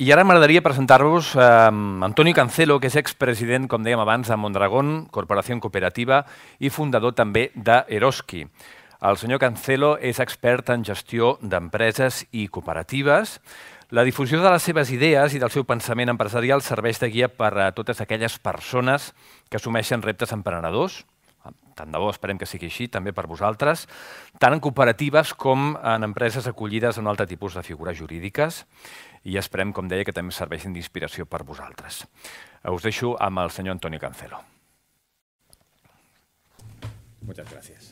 I ara m'agradaria presentar-vos eh, Antonio Cancelo, que és expresident, com dèiem abans, de Mondragón, Corporació Cooperativa i fundador també d'Eroski. El senyor Cancelo és expert en gestió d'empreses i cooperatives. La difusió de les seves idees i del seu pensament empresarial serveix de guia per a totes aquelles persones que assumeixen reptes emprenedors, tant de bo esperem que sigui així, també per vosaltres, tant en cooperatives com en empreses acollides en un altre tipus de figures jurídiques i esperem, com deia, que també serveixin d'inspiració per vosaltres. Us deixo amb el senyor Antoni Cancelo. Muchas gracias.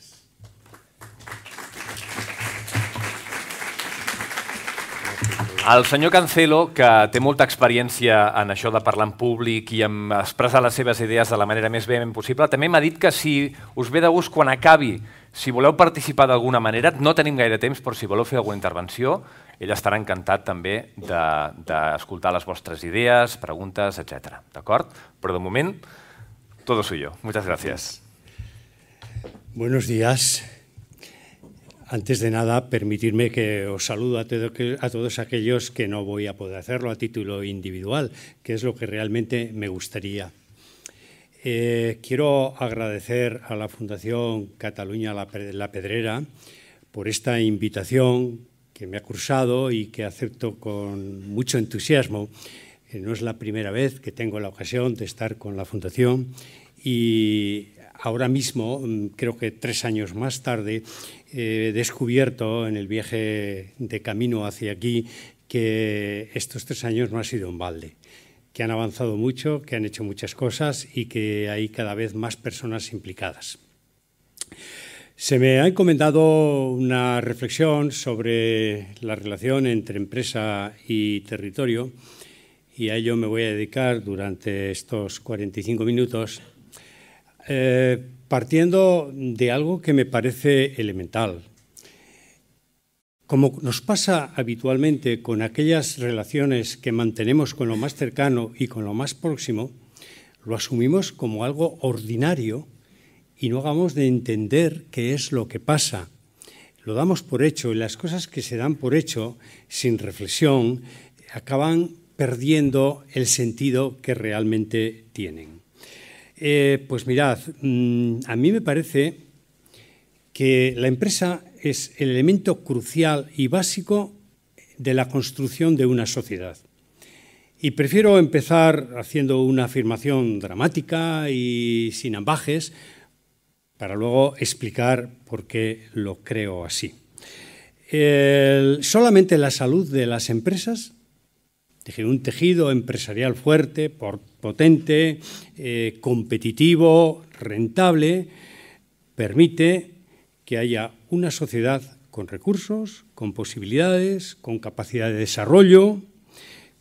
El senyor Cancelo, que té molta experiència en això de parlar en públic i en expressar les seves idees de la manera més vehement possible, també m'ha dit que si us ve de gust quan acabi, si voleu participar d'alguna manera, no tenim gaire temps, però si voleu fer alguna intervenció, Ella estará encantada también de de, vuestras vuestras ideas, preguntas, etc. acuerdo? Pero de momento, todo suyo. Muchas gracias. Buenos días. Antes de nada, permitirme que os saludo a, todos aquellos que no voy a poder hacerlo a título individual, que es lo que realmente me gustaría. Eh, quiero agradecer a la Fundación Cataluña La Pedrera por esta invitación que me ha cruzado y que acepto con mucho entusiasmo. Eh, no es la primera vez que tengo la ocasión de estar con la Fundación y ahora mismo, mm, creo que tres años más tarde, eh, he descubierto en el viaje de camino hacia aquí que estos tres años no ha sido en balde, que han avanzado mucho, que han hecho muchas cosas y que hay cada vez más personas implicadas. Se me ha encomendado una reflexión sobre la relación entre empresa y territorio y a ello me voy a dedicar durante estos 45 minutos, eh, partiendo de algo que me parece elemental. Como nos pasa habitualmente con aquellas relaciones que mantenemos con lo más cercano y con lo más próximo, lo asumimos como algo ordinario y no hagamos de entender qué es lo que pasa. Lo damos por hecho y las cosas que se dan por hecho sin reflexión acaban perdiendo el sentido que realmente tienen. Eh, pues mirad, mm, a mí me parece que la empresa es el elemento crucial y básico de la construcción de una sociedad. Y prefiero empezar haciendo una afirmación dramática y sin ambajes, para luego explicar por qué lo creo así. solamente la salud de las empresas, un tejido empresarial fuerte, potente, eh, competitivo, rentable, permite que haya una sociedad con recursos, con posibilidades, con capacidad de desarrollo,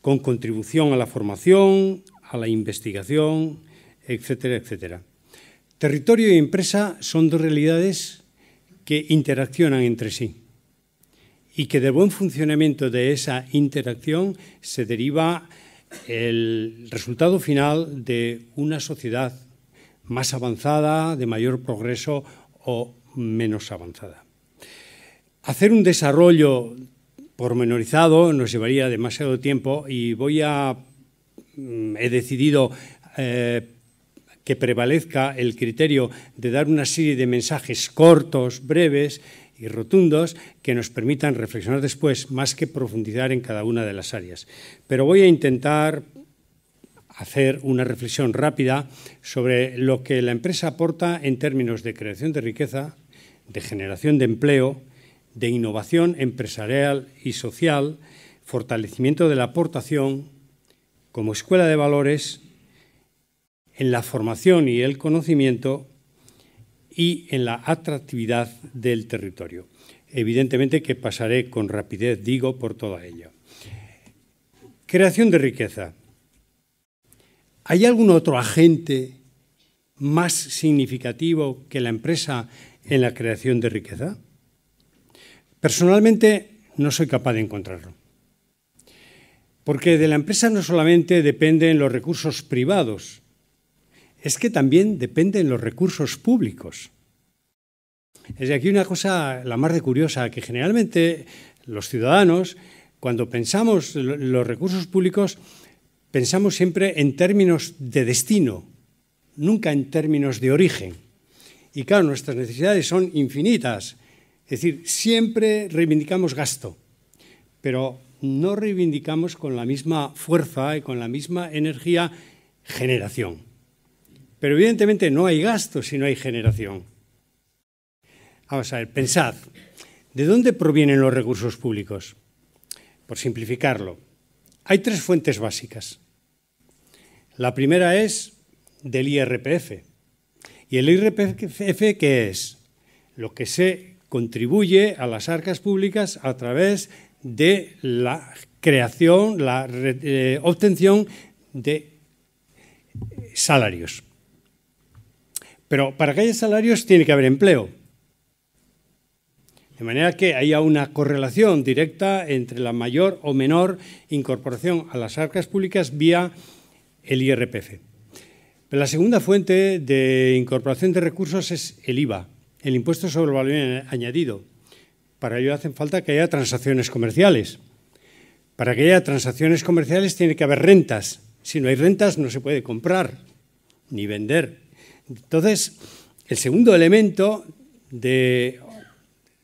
con contribución a la formación, a la investigación, etcétera, etcétera. Territorio y empresa son dos realidades que interaccionan entre sí y que del buen funcionamiento de esa interacción se deriva el resultado final de una sociedad más avanzada, de mayor progreso o menos avanzada. Hacer un desarrollo pormenorizado nos llevaría demasiado tiempo y voy a mm, he decidido eh, que prevalezca el criterio de dar una serie de mensajes cortos, breves y rotundos que nos permitan reflexionar después más que profundizar en cada una de las áreas. Pero voy a intentar hacer una reflexión rápida sobre lo que la empresa aporta en términos de creación de riqueza, de generación de empleo, de innovación empresarial y social, fortalecimiento de la aportación como escuela de valores en la formación y el conocimiento y en la atractividad del territorio. Evidentemente que pasaré con rapidez, digo, por todo ello. Creación de riqueza. ¿Hay algún otro agente más significativo que la empresa en la creación de riqueza? Personalmente no soy capaz de encontrarlo. Porque de la empresa no solamente dependen los recursos privados, es que también dependen los recursos públicos. Es de aquí una cosa la más de curiosa, que generalmente los ciudadanos, cuando pensamos los recursos públicos, pensamos siempre en términos de destino, nunca en términos de origen. Y claro, nuestras necesidades son infinitas. Es decir, siempre reivindicamos gasto, pero no reivindicamos con la misma fuerza y con la misma energía generación. Pero evidentemente no hay gasto si no hay generación. Vamos a ver, pensad, ¿de dónde provienen los recursos públicos? Por simplificarlo, hay tres fuentes básicas. La primera es del IRPF. ¿Y el IRPF qué es? Lo que se contribuye a las arcas públicas a través de la creación, la eh, obtención de salarios. Pero para que haya salarios tiene que haber empleo. De manera que haya una correlación directa entre la mayor o menor incorporación a las arcas públicas vía el IRPF. la segunda fuente de incorporación de recursos es el IVA, el impuesto sobre el valor añadido. Para ello hacen falta que haya transacciones comerciales. Para que haya transacciones comerciales tiene que haber rentas. Si no hay rentas no se puede comprar ni vender. Entonces, el segundo elemento de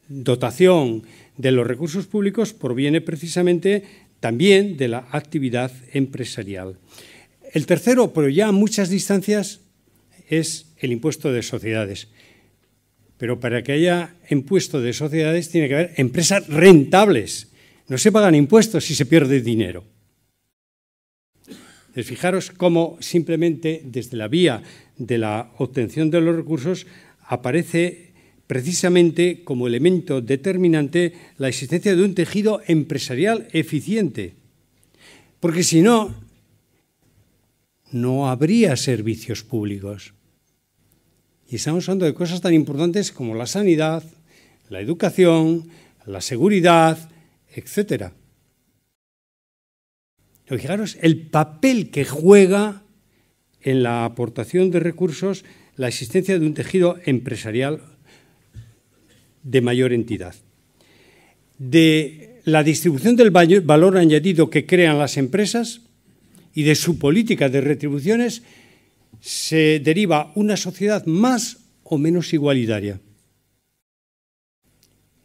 dotación de los recursos públicos proviene precisamente también de la actividad empresarial. El tercero, pero ya a muchas distancias, es el impuesto de sociedades. Pero para que haya impuesto de sociedades tiene que haber empresas rentables. No se pagan impuestos si se pierde dinero. Fijaros cómo simplemente desde la vía de la obtención de los recursos aparece precisamente como elemento determinante la existencia de un tejido empresarial eficiente. Porque si no, no habría servicios públicos. Y estamos hablando de cosas tan importantes como la sanidad, la educación, la seguridad, etcétera. Fijaros el papel que juega en la aportación de recursos la existencia de un tejido empresarial de mayor entidad. De la distribución del valor añadido que crean las empresas y de su política de retribuciones se deriva una sociedad más o menos igualitaria.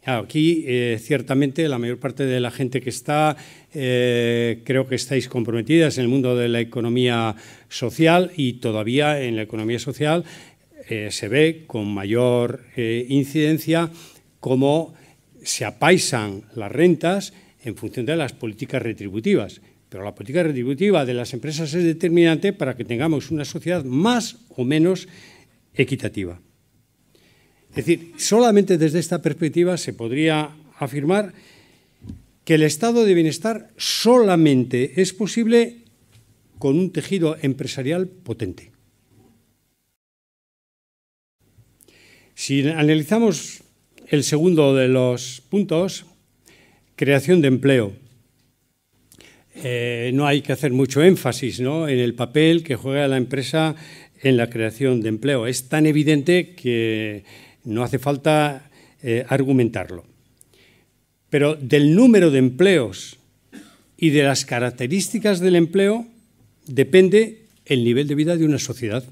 Ah, aquí, eh, ciertamente, la mayor parte de la gente que está, eh, creo que estáis comprometidas en el mundo de la economía social y todavía en la economía social eh, se ve con mayor incidencia cómo se apaisan las rentas en función de las políticas retributivas. Pero la política retributiva de las empresas es determinante para que tengamos una sociedad más o menos equitativa. Es decir, solamente desde esta perspectiva se podría afirmar que el estado de bienestar solamente es posible con un tejido empresarial potente. Si analizamos el segundo de los puntos, creación de empleo, eh, no hay que hacer mucho énfasis en el papel que juega la empresa en la creación de empleo. Es tan evidente que no hace falta eh, argumentarlo. Pero del número de empleos y de las características del empleo depende el nivel de vida de una sociedad.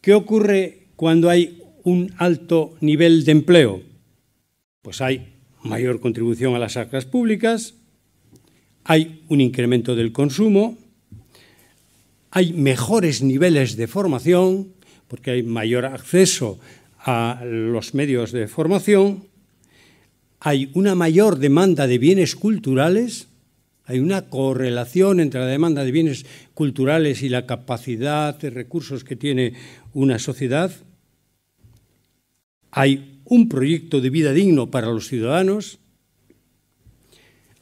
¿Qué ocurre cuando hay un alto nivel de empleo? Pues hay mayor contribución a las arcas públicas, hay un incremento del consumo, hay mejores niveles de formación, porque hay mayor acceso a los medios de formación, hay una mayor demanda de bienes culturales, hay una correlación entre la demanda de bienes culturales y la capacidad de recursos que tiene una sociedad, hay un proyecto de vida digno para los ciudadanos,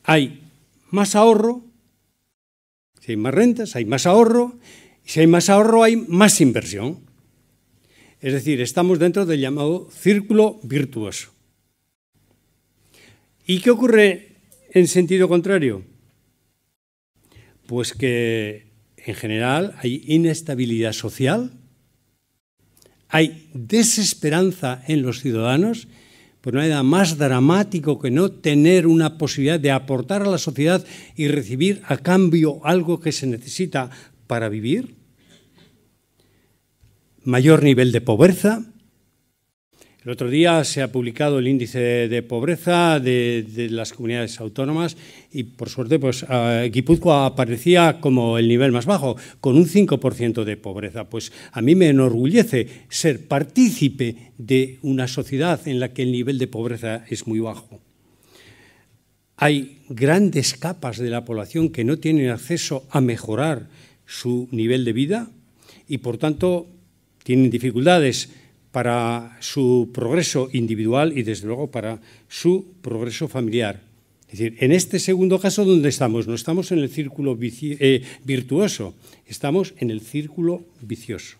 hay más ahorro, si hay más rentas, hay más ahorro, y si hay más ahorro hay más inversión. Es decir, estamos dentro del llamado círculo virtuoso. ¿Y qué ocurre en sentido contrario? Pues que en general hay inestabilidad social, hay desesperanza en los ciudadanos, pues no hay nada más dramático que no tener una posibilidad de aportar a la sociedad y recibir a cambio algo que se necesita para vivir mayor nivel de pobreza. El otro día se ha publicado el índice de pobreza de, las comunidades autónomas y, por suerte, pues, Guipúzcoa aparecía como el nivel más bajo, con un 5% de pobreza. Pues a mí me enorgullece ser partícipe de una sociedad en la que el nivel de pobreza es muy bajo. Hay grandes capas de la población que no tienen acceso a mejorar su nivel de vida y, por tanto, tienen dificultades para su progreso individual y desde luego para su progreso familiar. Es decir, en este segundo caso, ¿dónde estamos? No estamos en el círculo eh, virtuoso, estamos en el círculo vicioso.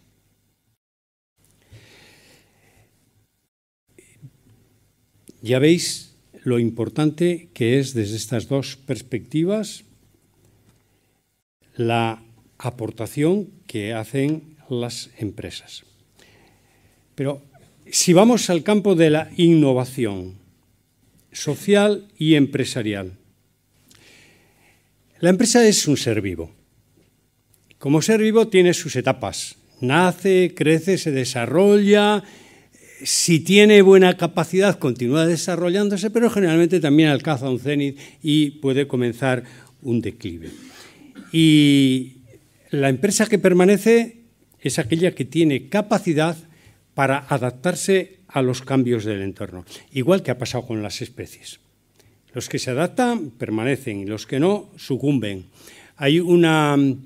Ya veis lo importante que es desde estas dos perspectivas la aportación que hacen las empresas. Pero si vamos al campo de la innovación social y empresarial, la empresa es un ser vivo. Como ser vivo tiene sus etapas. Nace, crece, se desarrolla. Si tiene buena capacidad, continúa desarrollándose, pero generalmente también alcanza un cenit y puede comenzar un declive. Y la empresa que permanece es aquella que tiene capacidad para adaptarse a los cambios del entorno, igual que ha pasado con las especies. Los que se adaptan permanecen y los que no sucumben. Hay una mm,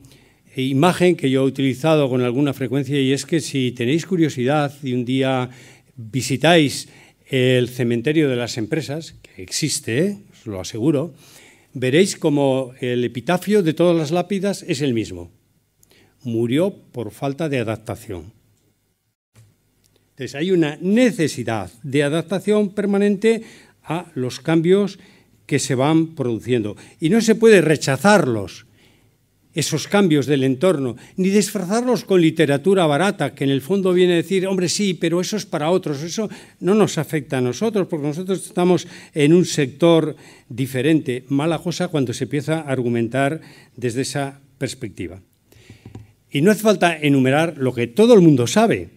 imagen que yo he utilizado con alguna frecuencia y es que si tenéis curiosidad y un día visitáis el cementerio de las empresas, que existe, ¿eh? os lo aseguro, veréis como el epitafio de todas las lápidas es el mismo murió por falta de adaptación. Entonces hay una necesidad de adaptación permanente a los cambios que se van produciendo. Y no se puede rechazarlos, esos cambios del entorno, ni disfrazarlos con literatura barata, que en el fondo viene a decir, hombre, sí, pero eso es para otros, eso no nos afecta a nosotros, porque nosotros estamos en un sector diferente. Mala cosa cuando se empieza a argumentar desde esa perspectiva. Y no hace falta enumerar lo que todo el mundo sabe.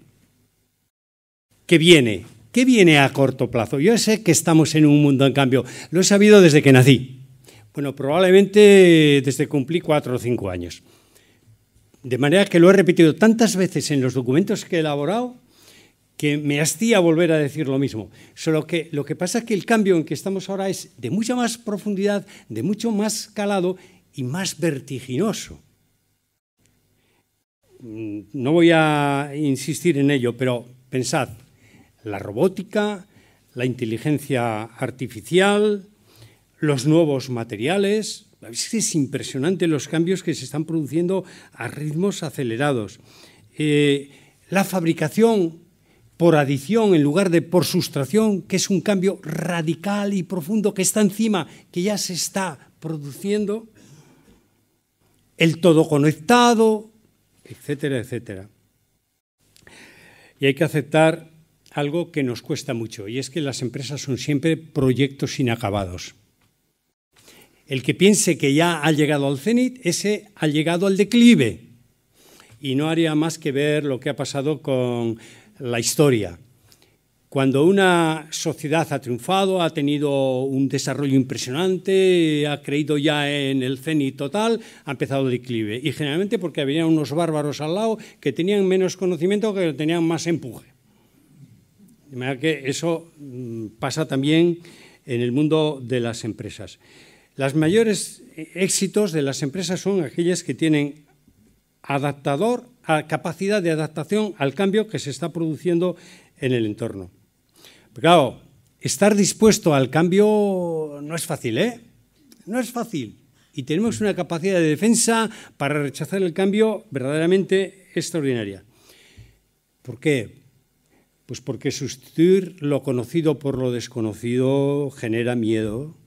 ¿Qué viene? ¿Qué viene a corto plazo? Yo sé que estamos en un mundo en cambio. Lo he sabido desde que nací. Bueno, probablemente desde que cumplí cuatro o cinco años. De manera que lo he repetido tantas veces en los documentos que he elaborado que me hastía volver a decir lo mismo. Solo que lo que pasa es que el cambio en que estamos ahora es de mucha más profundidad, de mucho más calado y más vertiginoso. Mm, no voy a insistir en ello, pero pensad, la robótica, la inteligencia artificial, los nuevos materiales, es impresionante los cambios que se están produciendo a ritmos acelerados. Eh, la fabricación por adición en lugar de por sustracción, que es un cambio radical y profundo que está encima, que ya se está produciendo. El todo conectado, etcétera, etcétera. Y hay que aceptar algo que nos cuesta mucho, y es que las empresas son siempre proyectos inacabados. El que piense que ya ha llegado al cenit, ese ha llegado al declive. Y no haría más que ver lo que ha pasado con la historia. Cuando una sociedad ha triunfado, ha tenido un desarrollo impresionante, ha creído ya en el cenit total, ha empezado el declive. Y generalmente porque había unos bárbaros al lado que tenían menos conocimiento, que tenían más empuje. De manera que eso mm, pasa también en el mundo de las empresas. Los mayores eh, éxitos de las empresas son aquellas que tienen adaptador, capacidad de adaptación al cambio que se está produciendo en el entorno. Pero claro, estar dispuesto al cambio no es fácil, ¿eh? No es fácil. Y tenemos una capacidad de defensa para rechazar el cambio verdaderamente extraordinaria. ¿Por qué? Pues porque sustituir lo conocido por lo desconocido genera miedo,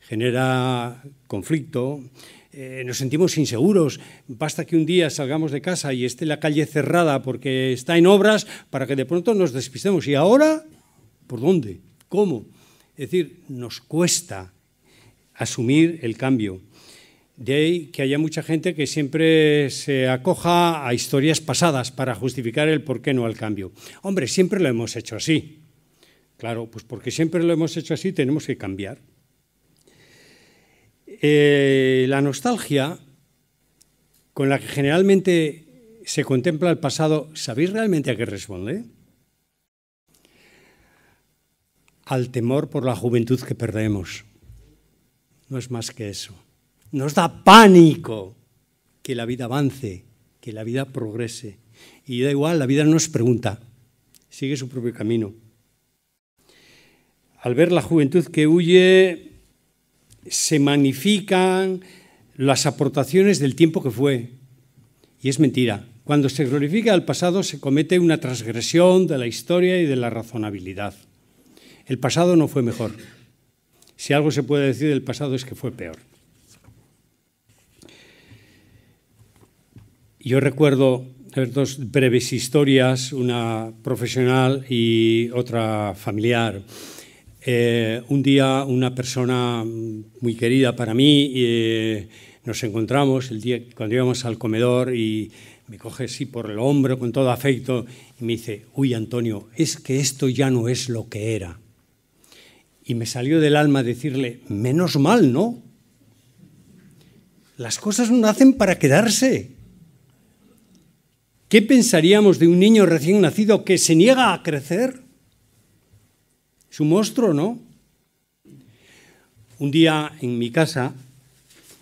genera conflicto, eh, nos sentimos inseguros. Basta que un día salgamos de casa y esté la calle cerrada porque está en obras para que de pronto nos despistemos. ¿Y ahora? ¿Por dónde? ¿Cómo? Es decir, nos cuesta asumir el cambio. De ahí que haya mucha gente que siempre se acoja a historias pasadas para justificar el por qué no al cambio. Hombre, siempre lo hemos hecho así. Claro, pues porque siempre lo hemos hecho así tenemos que cambiar. Eh, la nostalgia con la que generalmente se contempla el pasado, ¿sabéis realmente a qué responde? al temor por la juventud que perdemos. No es más que eso. Nos da pánico que la vida avance, que la vida progrese. Y da igual, la vida no nos pregunta, sigue su propio camino. Al ver la juventud que huye, se magnifican las aportaciones del tiempo que fue. Y es mentira. Cuando se glorifica al pasado se comete una transgresión de la historia y de la razonabilidad. El pasado no fue mejor. Si algo se puede decir del pasado es que fue peor. Yo recuerdo dos breves historias, una profesional y otra familiar. Eh, un día una persona muy querida para mí, eh, nos encontramos el día cuando íbamos al comedor y me coge así por el hombro con todo afecto y me dice, uy Antonio, es que esto ya no es lo que era. Y me salió del alma decirle, menos mal, ¿no? Las cosas no hacen para quedarse. ¿Qué pensaríamos de un niño recién nacido que se niega a crecer? Es un monstruo, ¿no? Un día en mi casa,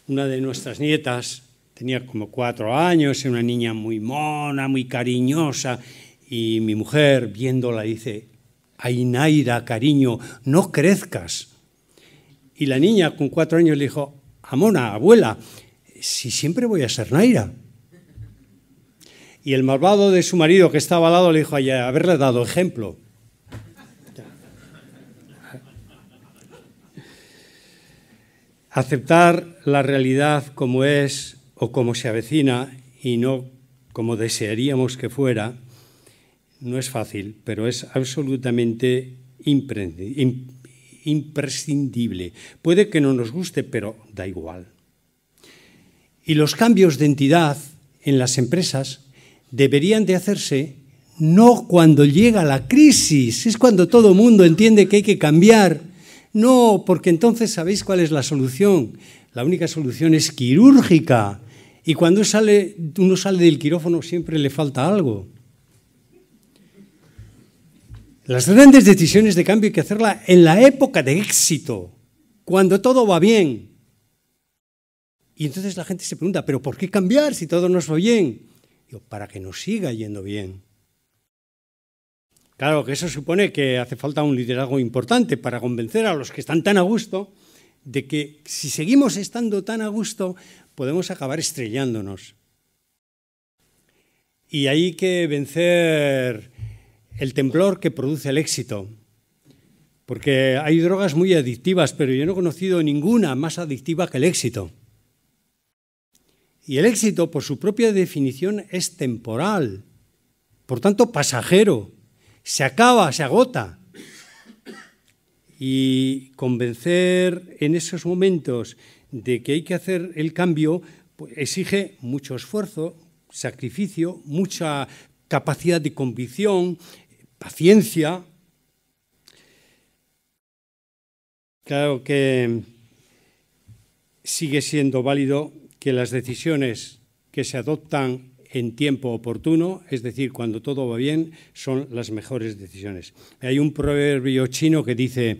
una de nuestras nietas tenía como cuatro años, era una niña muy mona, muy cariñosa, y mi mujer, viéndola, dice, ay Naira, cariño, no crezcas. Y la niña con cuatro años le dijo, Amona, abuela, si siempre voy a ser Naira. Y el malvado de su marido que estaba al lado le dijo, ay, haberle dado ejemplo. Aceptar la realidad como es o como se avecina y no como desearíamos que fuera no es fácil, pero es absolutamente imprescindible. Puede que no nos guste, pero da igual. Y los cambios de entidad en las empresas deberían de hacerse no cuando llega la crisis, es cuando todo el mundo entiende que hay que cambiar. No, porque entonces sabéis cuál es la solución. La única solución es quirúrgica. Y cuando uno sale del quirófano siempre le falta algo. Las grandes decisiones de cambio hay que hacerlas en la época de éxito, cuando todo va bien. Y entonces la gente se pregunta, ¿pero por qué cambiar si todo nos va bien? para que nos siga yendo bien. Claro que eso supone que hace falta un liderazgo importante para convencer a los que están tan a gusto de que si seguimos estando tan a gusto podemos acabar estrellándonos. Y hay que vencer el temblor que produce el éxito. Porque hay drogas muy adictivas, pero yo no he conocido ninguna más adictiva que el éxito. Y el éxito, por su propia definición, es temporal, por tanto pasajero, se acaba, se agota. Y convencer en esos momentos de que hay que hacer el cambio pues, exige mucho esfuerzo, sacrificio, mucha capacidad de convicción, paciencia. Claro que sigue siendo válido que las decisiones que se adoptan en tiempo oportuno, es decir, cuando todo va bien, son las mejores decisiones. Hay un proverbio chino que dice,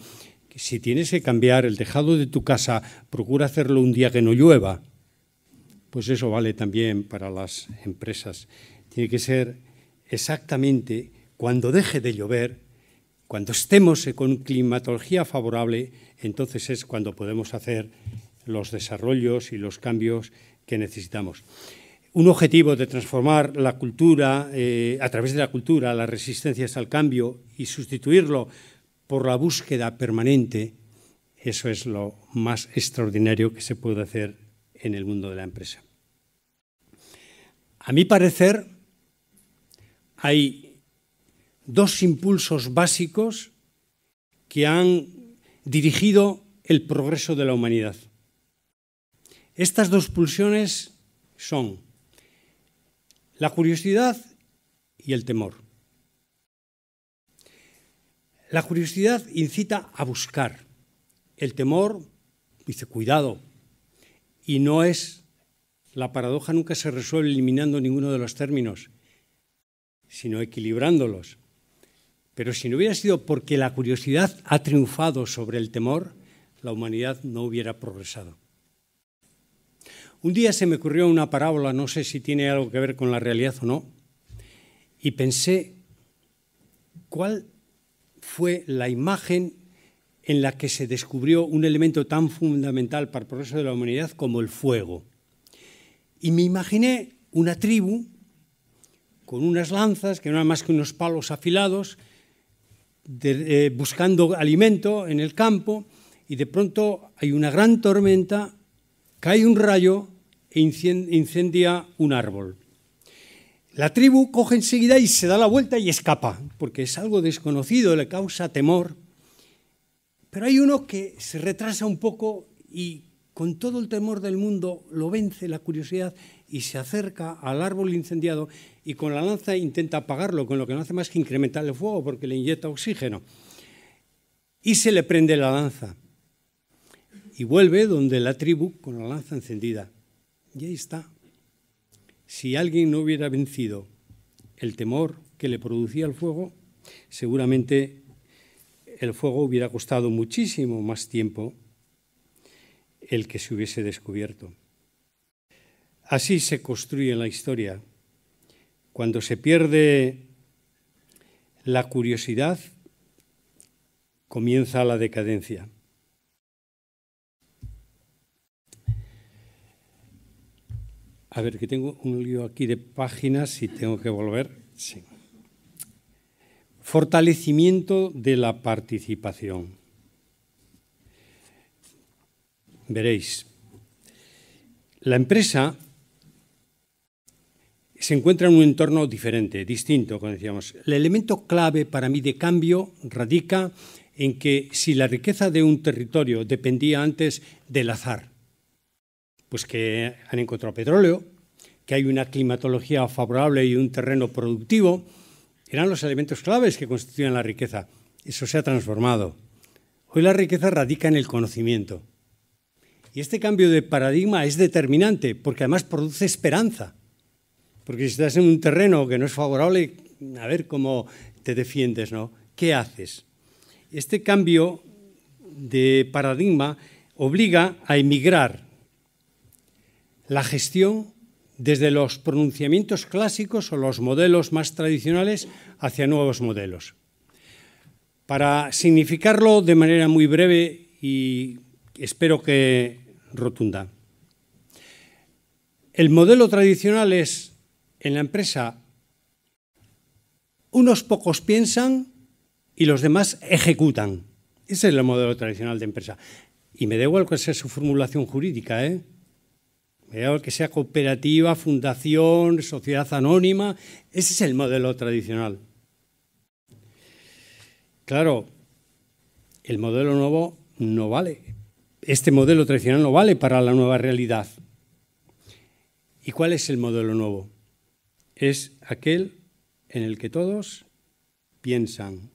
que si tienes que cambiar el tejado de tu casa, procura hacerlo un día que no llueva. Pues eso vale también para las empresas. Tiene que ser exactamente cuando deje de llover, cuando estemos con climatología favorable, entonces es cuando podemos hacer los desarrollos y los cambios que necesitamos. Un objetivo de transformar la cultura, eh, a través de la cultura, las resistencias al cambio y sustituirlo por la búsqueda permanente, eso es lo más extraordinario que se puede hacer en el mundo de la empresa. A mi parecer, hay dos impulsos básicos que han dirigido el progreso de la humanidad. Estas dos pulsiones son la curiosidad y el temor. La curiosidad incita a buscar. El temor dice, cuidado. Y no es, la paradoja nunca se resuelve eliminando ninguno de los términos, sino equilibrándolos. Pero si no hubiera sido porque la curiosidad ha triunfado sobre el temor, la humanidad no hubiera progresado. Un día se me ocurrió una parábola, no sé si tiene algo que ver con la realidad o no, y pensé cuál fue la imagen en la que se descubrió un elemento tan fundamental para el progreso de la humanidad como el fuego. Y me imaginé una tribu con unas lanzas, que no eran más que unos palos afilados, eh, buscando alimento en el campo y de pronto hay una gran tormenta, cae un rayo e incendia un árbol. La tribu coge enseguida y se da la vuelta y escapa, porque es algo desconocido, le causa temor. Pero hay uno que se retrasa un poco y con todo el temor del mundo lo vence la curiosidad y se acerca al árbol incendiado y con la lanza intenta apagarlo, con lo que no hace más que incrementar el fuego porque le inyecta oxígeno. Y se le prende la lanza. Y vuelve donde la tribu con la lanza encendida. Y ahí está. Si alguien no hubiera vencido el temor que le producía el fuego, seguramente el fuego hubiera costado muchísimo más tiempo el que se hubiese descubierto. Así se construye la historia cuando se pierde la curiosidad, comienza la decadencia. A ver, que tengo un lío aquí de páginas y tengo que volver. Sí. Fortalecimiento de la participación. Veréis, la empresa se encuentra en un entorno diferente, distinto, como decíamos. El elemento clave para mí de cambio radica en que si la riqueza de un territorio dependía antes del azar, pues que han encontrado petróleo, que hay una climatología favorable y un terreno productivo, eran los elementos claves que constituían la riqueza. Eso se ha transformado. Hoy la riqueza radica en el conocimiento. Y este cambio de paradigma es determinante porque además produce esperanza. Porque si estás en un terreno que no es favorable, a ver cómo te defiendes, ¿no? ¿Qué haces? Este cambio de paradigma obliga a emigrar la gestión desde los pronunciamientos clásicos o los modelos más tradicionales hacia nuevos modelos. Para significarlo de manera muy breve y espero que rotunda. El modelo tradicional es en la empresa unos pocos piensan y los demás ejecutan. Ese es el modelo tradicional de empresa. Y me da igual cuál sea su formulación jurídica, ¿eh? Me da igual que sea cooperativa, fundación, sociedad anónima. Ese es el modelo tradicional. Claro, el modelo nuevo no vale. Este modelo tradicional no vale para la nueva realidad. ¿Y cuál es el modelo nuevo? es aquel en el que todos piensan,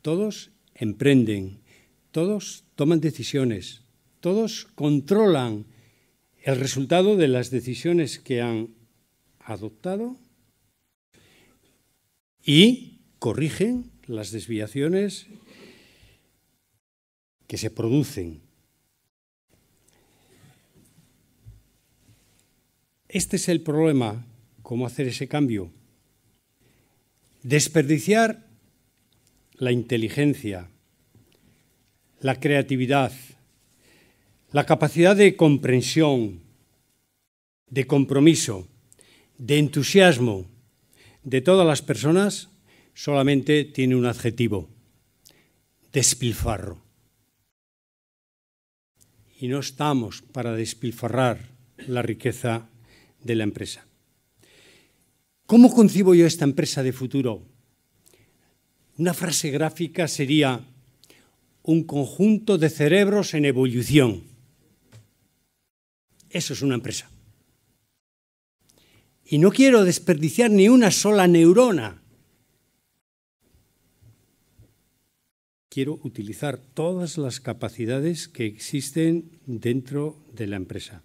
todos emprenden, todos toman decisiones, todos controlan el resultado de las decisiones que han adoptado y corrigen las desviaciones que se producen. Este es el problema cómo hacer ese cambio. Desperdiciar la inteligencia, la creatividad, la capacidad de comprensión, de compromiso, de entusiasmo de todas las personas solamente tiene un adjetivo, despilfarro. Y no estamos para despilfarrar la riqueza de la empresa. ¿Cómo concibo yo esta empresa de futuro? Una frase gráfica sería un conjunto de cerebros en evolución. Eso es una empresa. Y no quiero desperdiciar ni una sola neurona. Quiero utilizar todas las capacidades que existen dentro de la empresa.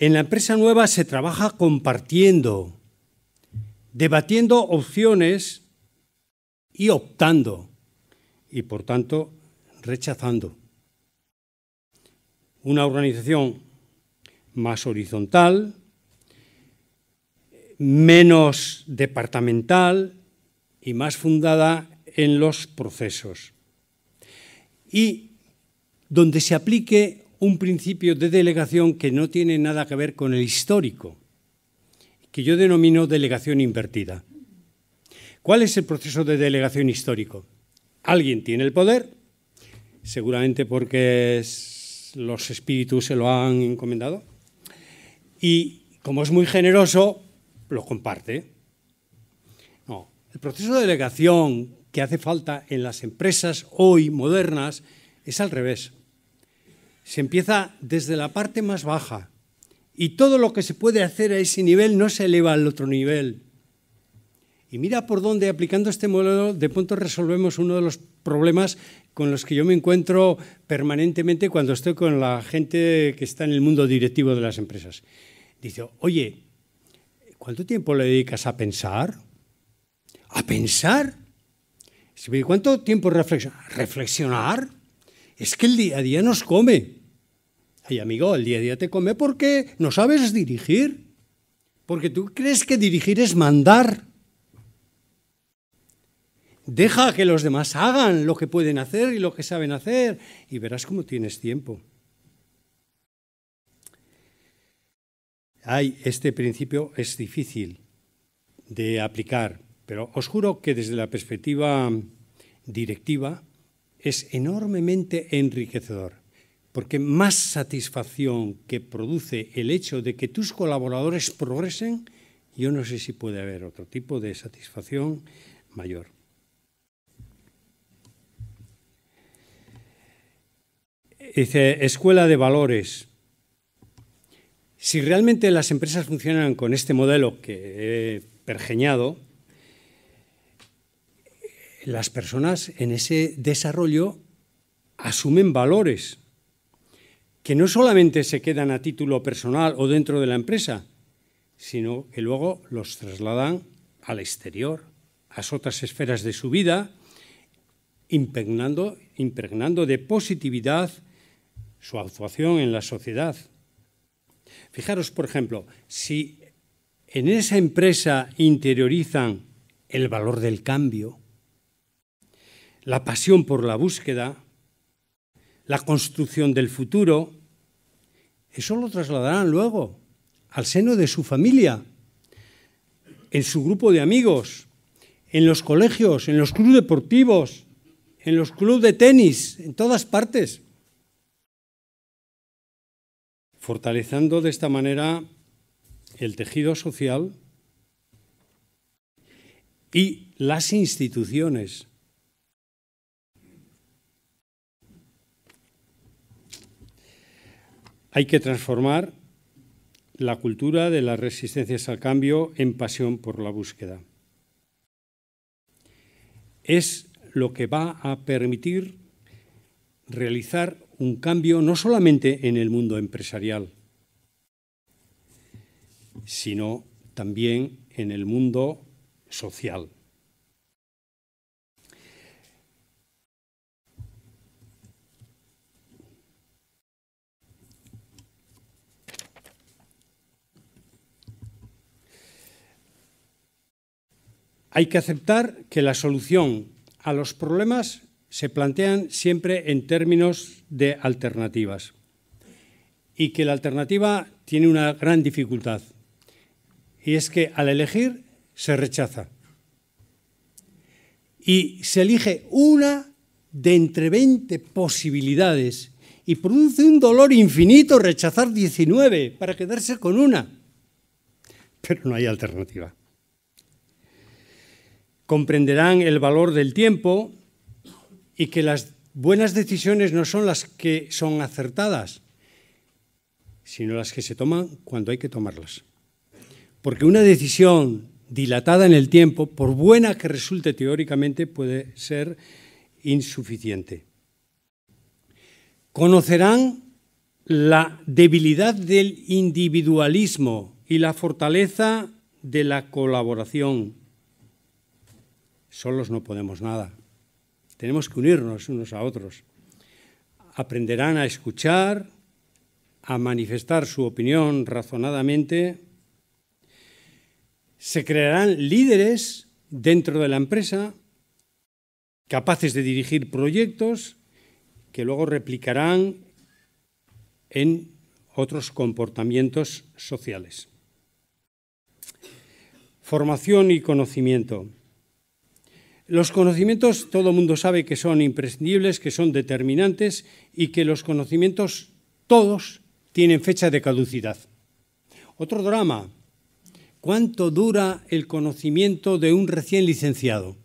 En la empresa nueva se trabaja compartiendo, debatiendo opciones y optando, y por tanto rechazando. Una organización más horizontal, menos departamental y más fundada en los procesos. Y donde se aplique un principio de delegación que no tiene nada que ver con el histórico, que yo denomino delegación invertida. ¿Cuál es el proceso de delegación histórico? Alguien tiene el poder, seguramente porque los espíritus se lo han encomendado, y como es muy generoso, lo comparte. No, el proceso de delegación que hace falta en las empresas hoy modernas es al revés se empieza desde la parte más baja y todo lo que se puede hacer a ese nivel no se eleva al otro nivel. Y mira por dónde aplicando este modelo de pronto resolvemos uno de los problemas con los que yo me encuentro permanentemente cuando estoy con la gente que está en el mundo directivo de las empresas. Dice, oye, ¿cuánto tiempo le dedicas a pensar? ¿A pensar? ¿Cuánto tiempo reflexionar? ¿Reflexionar? Es que el día a día nos come. Y amigo, el día a día te come porque no sabes dirigir. Porque tú crees que dirigir es mandar. Deja que los demás hagan lo que pueden hacer y lo que saben hacer y verás cómo tienes tiempo. Ay, este principio es difícil de aplicar, pero os juro que desde la perspectiva directiva es enormemente enriquecedor. Porque más satisfacción que produce el hecho de que tus colaboradores progresen, yo no sé si puede haber otro tipo de satisfacción mayor. Dice, escuela de valores. Si realmente las empresas funcionan con este modelo que he pergeñado, las personas en ese desarrollo asumen valores que no solamente se quedan a título personal o dentro de la empresa, sino que luego los trasladan al exterior, a otras esferas de su vida, impregnando, impregnando de positividad su actuación en la sociedad. Fijaros, por ejemplo, si en esa empresa interiorizan el valor del cambio, la pasión por la búsqueda, la construcción del futuro, eso lo trasladarán luego al seno de su familia, en su grupo de amigos, en los colegios, en los clubes deportivos, en los clubes de tenis, en todas partes. fortaleciendo de esta manera el tejido social y las instituciones Hay que transformar la cultura de las resistencias al cambio en pasión por la búsqueda. Es lo que va a permitir realizar un cambio no solamente en el mundo empresarial, sino también en el mundo social. Hay que aceptar que la solución a los problemas se plantean siempre en términos de alternativas y que la alternativa tiene una gran dificultad y es que al elegir se rechaza y se elige una de entre 20 posibilidades y produce un dolor infinito rechazar 19 para quedarse con una. Pero no hay alternativa comprenderán el valor del tiempo y que las buenas decisiones no son las que son acertadas, sino las que se toman cuando hay que tomarlas. Porque una decisión dilatada en el tiempo, por buena que resulte teóricamente, puede ser insuficiente. Conocerán la debilidad del individualismo y la fortaleza de la colaboración Solos no podemos nada. Tenemos que unirnos unos a otros. Aprenderán a escuchar, a manifestar su opinión razonadamente. Se crearán líderes dentro de la empresa capaces de dirigir proyectos que luego replicarán en otros comportamientos sociales. Formación y conocimiento. Los conocimientos, todo el mundo sabe que son imprescindibles, que son determinantes y que los conocimientos todos tienen fecha de caducidad. Otro drama, ¿cuánto dura el conocimiento de un recién licenciado?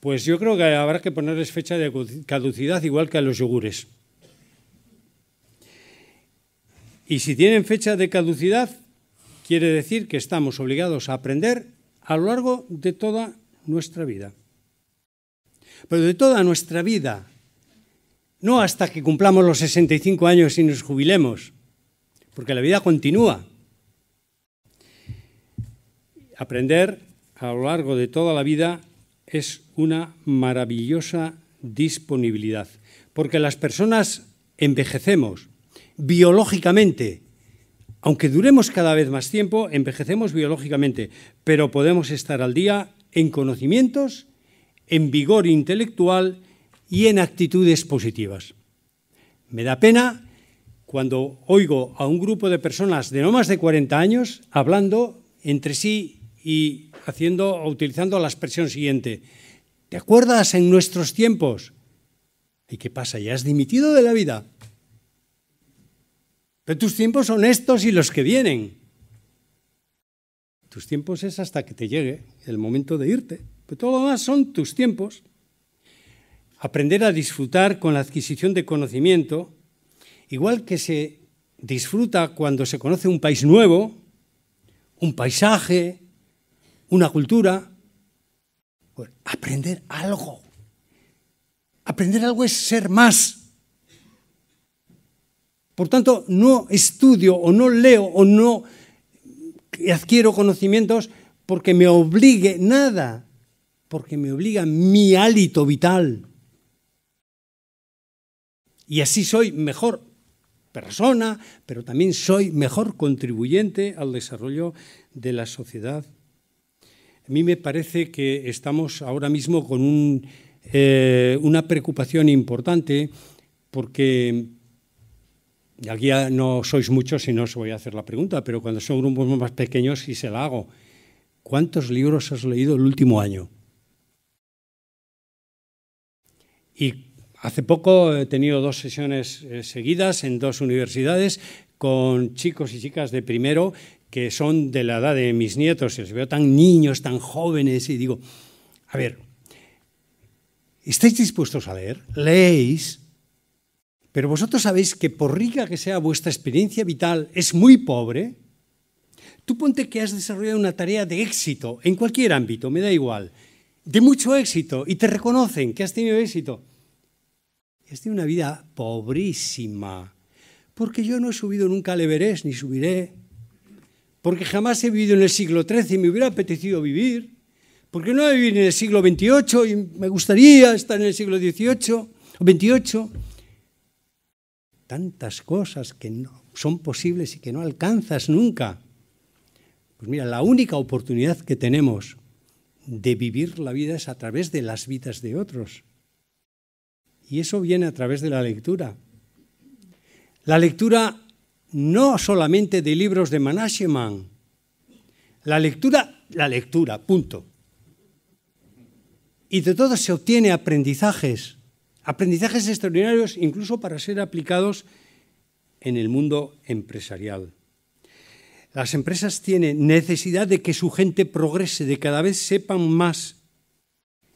Pues yo creo que habrá que ponerles fecha de caducidad igual que a los yogures. Y si tienen fecha de caducidad, quiere decir que estamos obligados a aprender a lo largo de toda nuestra vida. Pero de toda nuestra vida, no hasta que cumplamos los 65 años y nos jubilemos, porque la vida continúa. Aprender a lo largo de toda la vida es una maravillosa disponibilidad, porque las personas envejecemos biológicamente, aunque duremos cada vez más tiempo, envejecemos biológicamente, pero podemos estar al día en conocimientos, en vigor intelectual y en actitudes positivas. Me da pena cuando oigo a un grupo de personas de no más de 40 años hablando entre sí y haciendo utilizando la expresión siguiente. ¿Te acuerdas en nuestros tiempos? ¿Y qué pasa? ¿Ya has dimitido de la vida? Pero tus tiempos son estos y los que vienen. Tus tiempos es hasta que te llegue el momento de irte. Pero todo lo demás son tus tiempos. Aprender a disfrutar con la adquisición de conocimiento, igual que se disfruta cuando se conoce un país nuevo, un paisaje, una cultura. aprender algo. Aprender algo es ser más. Por tanto, no estudio o no leo o no adquiero conocimientos porque me obligue nada, porque me obliga mi hálito vital. Y así soy mejor persona, pero también soy mejor contribuyente al desarrollo de la sociedad. A mí me parece que estamos ahora mismo con eh, una preocupación importante porque aquí no sois muchos y no os voy a hacer la pregunta, pero cuando son grupos más pequeños sí se la hago. ¿Cuántos libros has leído el último año? Y hace poco he tenido dos sesiones eh, seguidas en dos universidades con chicos y chicas de primero que son de la edad de mis nietos, y los veo tan niños, tan jóvenes, y digo, a ver, ¿estáis dispuestos a leer? ¿Leéis? Pero vosotros sabéis que por rica que sea vuestra experiencia vital es muy pobre. Tú ponte que has desarrollado una tarea de éxito en cualquier ámbito, me da igual, de mucho éxito y te reconocen que has tenido éxito. Has tenido una vida pobrísima, porque yo no he subido nunca al Everest ni subiré, porque jamás he vivido en el siglo XIII y me hubiera apetecido vivir, porque no he vivido en el siglo XXVIII y me gustaría estar en el siglo XVIII o XXVIII tantas cosas que son posibles y que no alcanzas nunca. Pues mira, la única oportunidad que tenemos de vivir la vida es a través de las vidas de otros. Y eso viene a través de la lectura. La lectura no solamente de libros de Manasheman. La lectura, la lectura, punto. Y de todo se obtiene aprendizajes. Aprendizajes extraordinarios incluso para ser aplicados en el mundo empresarial. Las empresas tienen necesidad de que su gente progrese, de cada vez sepan más.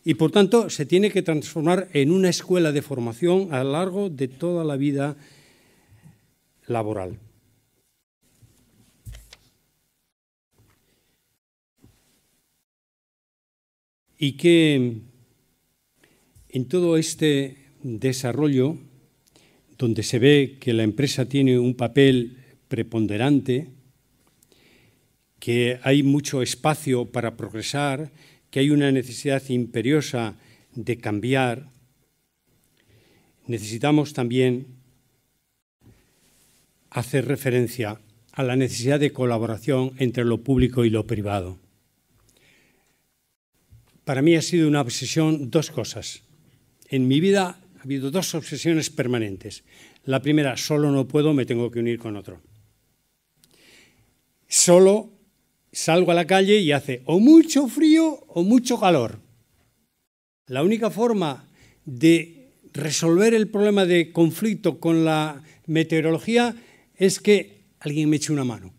Y por tanto se tiene que transformar en una escuela de formación a lo largo de toda la vida laboral. ¿Y qué en todo este desarrollo, donde se ve que la empresa tiene un papel preponderante, que hay mucho espacio para progresar, que hay una necesidad imperiosa de cambiar, necesitamos también hacer referencia a la necesidad de colaboración entre lo público y lo privado. Para mí ha sido una obsesión dos cosas. En mi vida ha habido dos obsesiones permanentes. La primera, solo no puedo, me tengo que unir con otro. Solo salgo a la calle y hace o mucho frío o mucho calor. La única forma de resolver el problema de conflicto con la meteorología es que alguien me eche una mano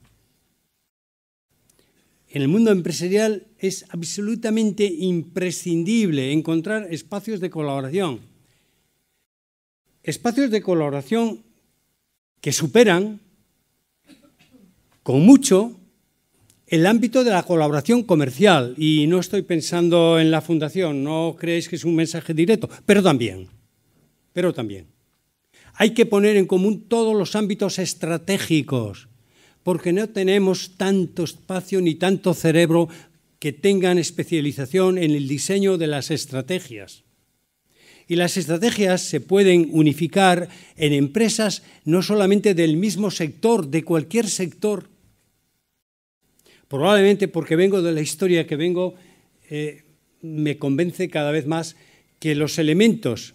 en el mundo empresarial es absolutamente imprescindible encontrar espacios de colaboración. Espacios de colaboración que superan con mucho el ámbito de la colaboración comercial, y no estoy pensando en la fundación, no creéis que es un mensaje directo, pero también, pero también. Hay que poner en común todos los ámbitos estratégicos porque no tenemos tanto espacio ni tanto cerebro que tengan especialización en el diseño de las estrategias. Y las estrategias se pueden unificar en empresas no solamente del mismo sector, de cualquier sector. Probablemente porque vengo de la historia que vengo, eh, me convence cada vez más que los elementos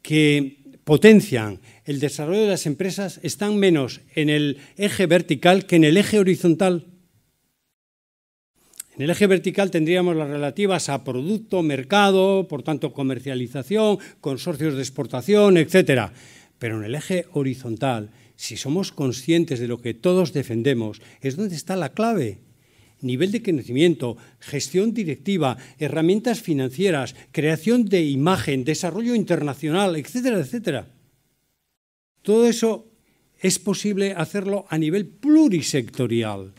que potencian el desarrollo de las empresas están menos en el eje vertical que en el eje horizontal. En el eje vertical tendríamos las relativas a producto, mercado, por tanto comercialización, consorcios de exportación, etc. Pero en el eje horizontal, si somos conscientes de lo que todos defendemos, es donde está la clave nivel de conocimiento, gestión directiva, herramientas financieras, creación de imagen, desarrollo internacional, etcétera, etcétera. Todo eso es posible hacerlo a nivel plurisectorial.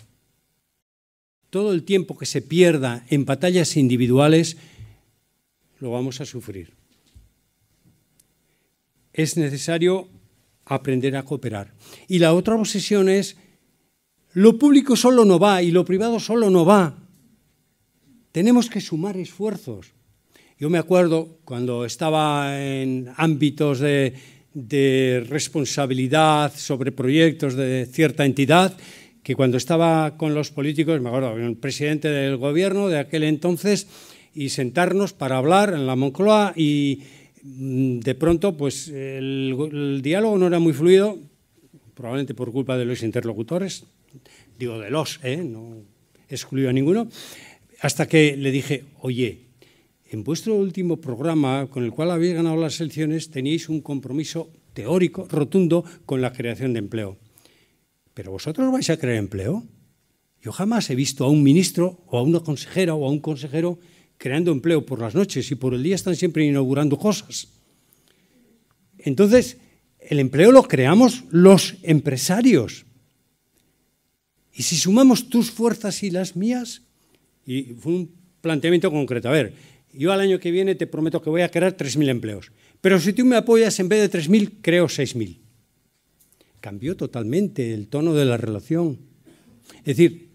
Todo el tiempo que se pierda en batallas individuales lo vamos a sufrir. Es necesario aprender a cooperar. Y la otra obsesión es, lo público solo no va y lo privado solo no va. Tenemos que sumar esfuerzos. Yo me acuerdo cuando estaba en ámbitos de de responsabilidad sobre proyectos de cierta entidad, que cuando estaba con los políticos, me acuerdo, el presidente del gobierno de aquel entonces, y sentarnos para hablar en la Moncloa y mm, de pronto pues el, diálogo no era muy fluido, probablemente por culpa de los interlocutores, digo de los, ¿eh? no excluyo a ninguno, hasta que le dije, oye, en vuestro último programa, con el cual habéis ganado las elecciones, teníais un compromiso teórico, rotundo, con la creación de empleo. ¿Pero vosotros vais a crear empleo? Yo jamás he visto a un ministro o a una consejera o a un consejero creando empleo por las noches y por el día están siempre inaugurando cosas. Entonces, el empleo lo creamos los empresarios. Y si sumamos tus fuerzas y las mías, y fue un planteamiento concreto, a ver, yo al año que viene te prometo que voy a crear 3.000 empleos. Pero si tú me apoyas, en vez de 3.000, creo 6.000. Cambió totalmente el tono de la relación. Es decir,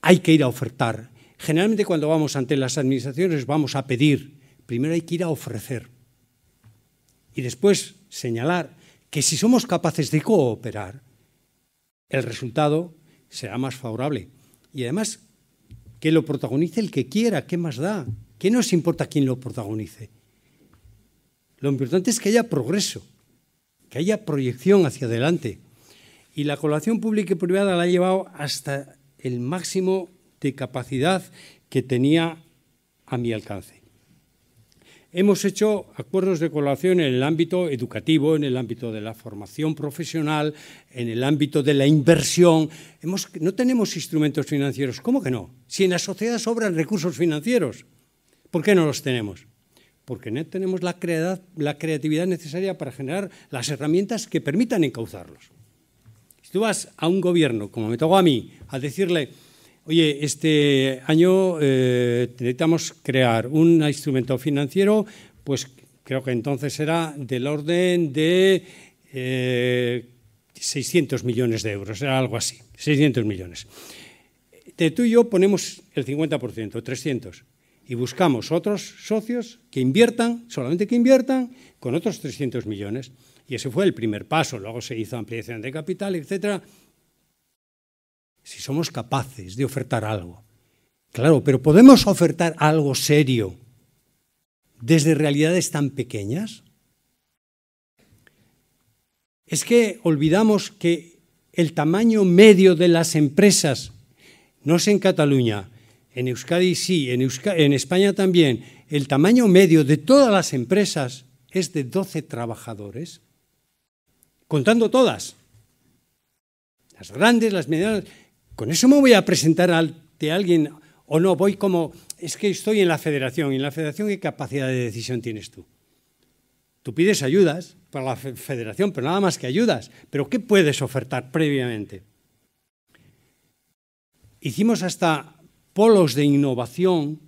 hay que ir a ofertar. Generalmente cuando vamos ante las administraciones vamos a pedir. Primero hay que ir a ofrecer. Y después señalar que si somos capaces de cooperar, el resultado será más favorable. Y además, que lo protagonice el que quiera, ¿qué más da? ¿Qué nos importa quién lo protagonice? Lo importante es que haya progreso, que haya proyección hacia adelante. Y la colaboración pública y privada la ha llevado hasta el máximo de capacidad que tenía a mi alcance. Hemos hecho acuerdos de colaboración en el ámbito educativo, en el ámbito de la formación profesional, en el ámbito de la inversión. no tenemos instrumentos financieros, ¿cómo que no? Si en la sociedad sobran recursos financieros. ¿Por qué no los tenemos? Porque no tenemos la, la creatividad necesaria para generar las herramientas que permitan encauzarlos. Si tú vas a un gobierno, como me tocó a mí, a decirle, oye, este año eh, necesitamos crear un instrumento financiero, pues creo que entonces será del orden de 600 eh, millones de euros, era algo así, 600 millones. De tú y yo ponemos el 50%, 300 y buscamos otros socios que inviertan, solamente que inviertan, con otros 300 millones. Y ese fue el primer paso. Luego se hizo ampliación de capital, etc. Si somos capaces de ofertar algo. Claro, pero ¿podemos ofertar algo serio desde realidades tan pequeñas? Es que olvidamos que el tamaño medio de las empresas, no es en Cataluña, en Euskadi sí, en, España también, el tamaño medio de todas las empresas es de 12 trabajadores, contando todas, las grandes, las medianas. Con eso me voy a presentar ante alguien o no, voy como, es que estoy en la federación, y en la federación qué capacidad de decisión tienes tú. Tú pides ayudas para la federación, pero nada más que ayudas. Pero ¿qué puedes ofertar previamente? Hicimos hasta polos de innovación,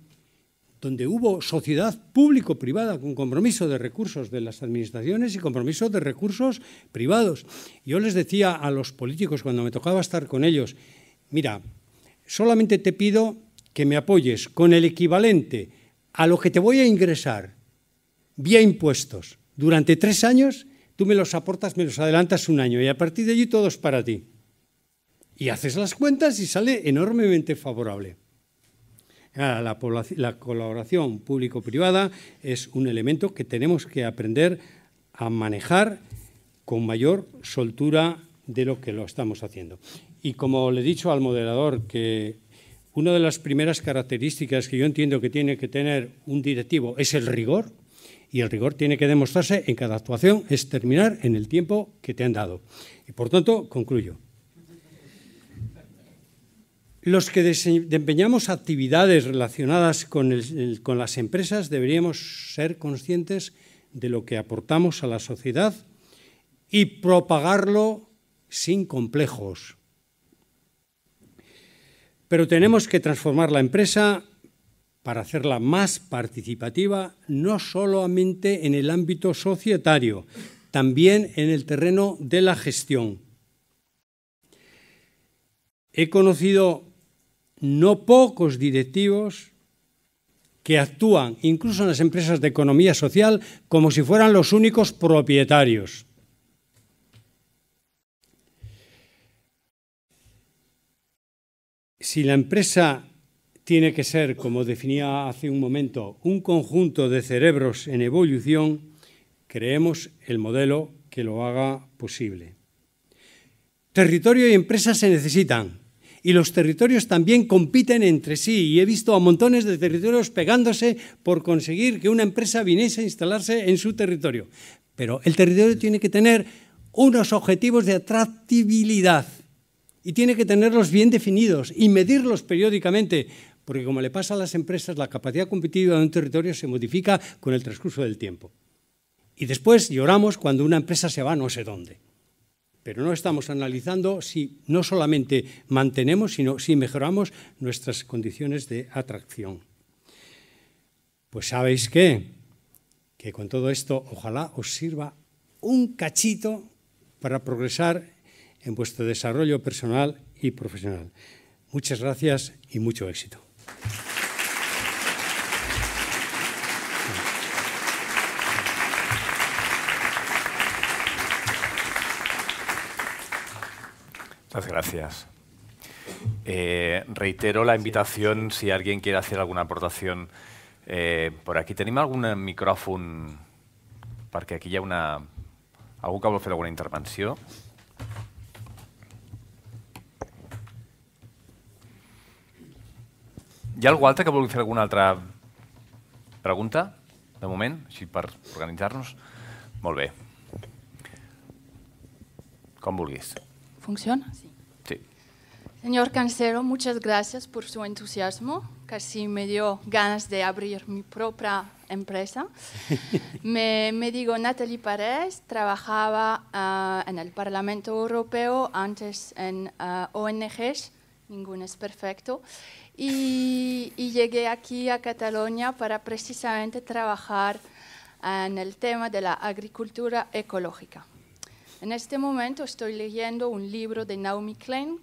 donde hubo sociedad público-privada con compromiso de recursos de las administraciones y compromiso de recursos privados. Yo les decía a los políticos cuando me tocaba estar con ellos, mira, solamente te pido que me apoyes con el equivalente a lo que te voy a ingresar vía impuestos durante tres años, tú me los aportas, me los adelantas un año y a partir de allí todo es para ti. Y haces las cuentas y sale enormemente favorable. La, colaboración público-privada es un elemento que tenemos que aprender a manejar con mayor soltura de lo que lo estamos haciendo. Y como le he dicho al moderador, que una de las primeras características que yo entiendo que tiene que tener un directivo es el rigor, y el rigor tiene que demostrarse en cada actuación, es terminar en el tiempo que te han dado. Y por tanto, concluyo. Los que desempeñamos actividades relacionadas con, las empresas deberíamos ser conscientes de lo que aportamos a la sociedad y propagarlo sin complejos. Pero tenemos que transformar la empresa para hacerla más participativa, no solamente en el ámbito societario, también en el terreno de la gestión. He conocido no pocos directivos que actúan, incluso en las empresas de economía social, como si fueran los únicos propietarios. Si la empresa tiene que ser, como definía hace un momento, un conjunto de cerebros en evolución, creemos el modelo que lo haga posible. Territorio y empresa se necesitan, y los territorios también compiten entre sí. Y he visto a montones de territorios pegándose por conseguir que una empresa viniese a instalarse en su territorio. Pero el territorio tiene que tener unos objetivos de atractibilidad y tiene que tenerlos bien definidos y medirlos periódicamente, porque como le pasa a las empresas, la capacidad competitiva de un territorio se modifica con el transcurso del tiempo. Y después lloramos cuando una empresa se va no sé dónde. Pero no estamos analizando si no solamente mantenemos, sino si mejoramos nuestras condiciones de atracción. Pues sabéis qué, que con todo esto ojalá os sirva un cachito para progresar en vuestro desarrollo personal y profesional. Muchas gracias y mucho éxito. Muchas gracias. Eh, reitero la invitación si alguien quiere hacer alguna aportación. Eh, por aquí tenim algún micròfon? Perquè aquí hi ha una... Algú que vol fer alguna intervenció? Hi ha algú altre que vulgui fer alguna altra pregunta? De moment, així per organitzar-nos? Molt bé. Com vulguis. ¿Funciona? Sí. Señor Cancero, muchas gracias por su entusiasmo. Casi me dio ganas de abrir mi propia empresa. me, digo Natalie Parés, trabajaba ah, en el Parlamento Europeo, antes en ah, ONGs, ninguno es perfecto, y, y, llegué aquí a Cataluña para precisamente trabajar en el tema de la agricultura ecológica. En este momento estoy leyendo un libro de Naomi Klein,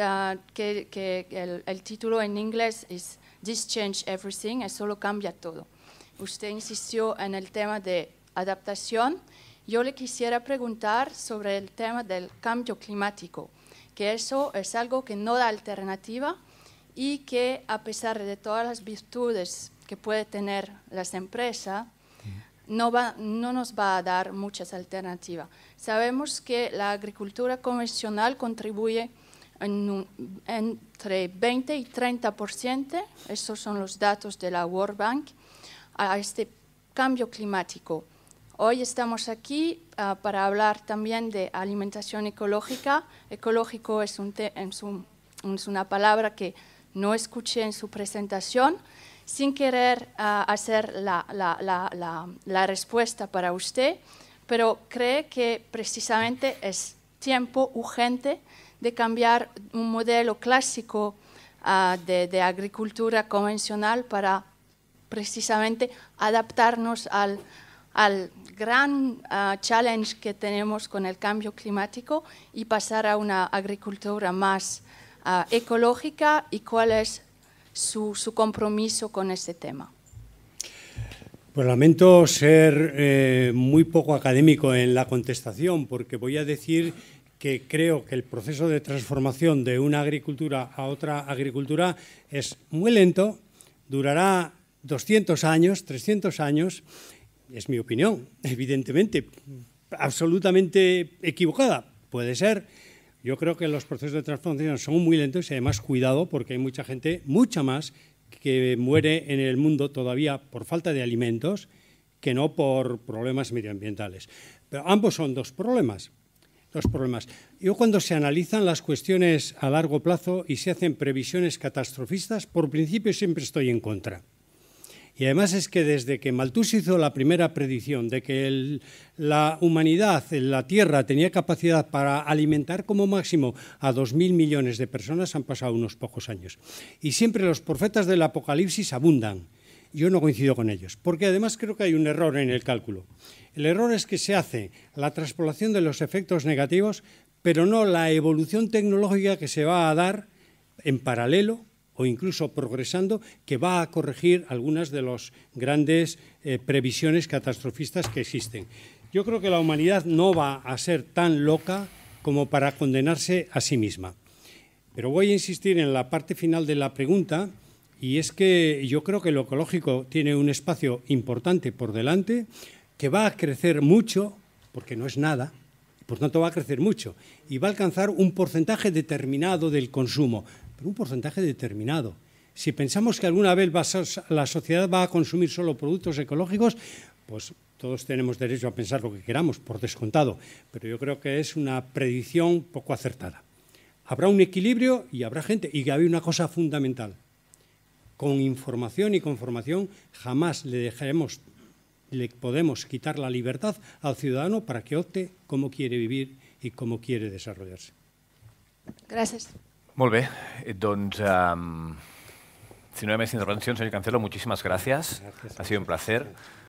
ah, que, el, título en inglés es This Change Everything, eso lo cambia todo. Usted insistió en el tema de adaptación. Yo le quisiera preguntar sobre el tema del cambio climático, que eso es algo que no da alternativa y que a pesar de todas las virtudes que puede tener las empresas, no, nos va a dar muchas alternativas. Sabemos que la agricultura convencional contribuye entre 20 y 30%, esos son los datos de la World Bank, a este cambio climático. Hoy estamos aquí ah, para hablar también de alimentación ecológica. Ecológico es, es una palabra que no escuché en su presentación, sin querer hacer la, respuesta para usted, pero cree que precisamente es tiempo urgente de cambiar un modelo clásico de, agricultura convencional para precisamente adaptarnos al, gran challenge que tenemos con el cambio climático y pasar a una agricultura más ecológica y cuál es su, compromiso con este tema. Pues lamento ser eh, muy poco académico en la contestación, porque voy a decir que creo que el proceso de transformación de una agricultura a otra agricultura es muy lento, durará 200 años, 300 años, es mi opinión, evidentemente, absolutamente equivocada, puede ser, yo creo que los procesos de transformación son muy lentos y además cuidado porque hay mucha gente, mucha más, que muere en el mundo todavía por falta de alimentos que no por problemas medioambientales. Pero ambos son dos problemas. Dos problemas. Yo cuando se analizan las cuestiones a largo plazo y se hacen previsiones catastrofistas, por principio siempre estoy en contra y además es que desde que Malthus hizo la primera predicción de que la humanidad, la Tierra, tenía capacidad para alimentar como máximo a 2.000 millones de personas, han pasado unos pocos años. Y siempre los profetas del Apocalipsis abundan. Yo no coincido con ellos, porque además creo que hay un error en el cálculo. El error es que se hace la traspolación de los efectos negativos, pero no la evolución tecnológica que se va a dar en paralelo o incluso progresando, que va a corregir algunas de las grandes eh, previsiones catastrofistas que existen. Yo creo que la humanidad no va a ser tan loca como para condenarse a sí misma. Pero voy a insistir en la parte final de la pregunta, y es que yo creo que lo ecológico tiene un espacio importante por delante, que va a crecer mucho, porque no es nada, por tanto va a crecer mucho, y va a alcanzar un porcentaje determinado del consumo pero un porcentaje determinado. Si pensamos que alguna vez la sociedad va a consumir solo productos ecológicos, pues todos tenemos derecho a pensar lo que queramos, por descontado, pero yo creo que es una predicción poco acertada. Habrá un equilibrio y habrá gente, y que hay una cosa fundamental. Con información y con formación jamás le dejaremos, le podemos quitar la libertad al ciudadano para que opte cómo quiere vivir y cómo quiere desarrollarse. Gracias. Molt bé, eh, doncs... Um, si no hay més intervenciones, señor Cancelo, moltíssimes gràcies. gracias. Ha sigut un plaer.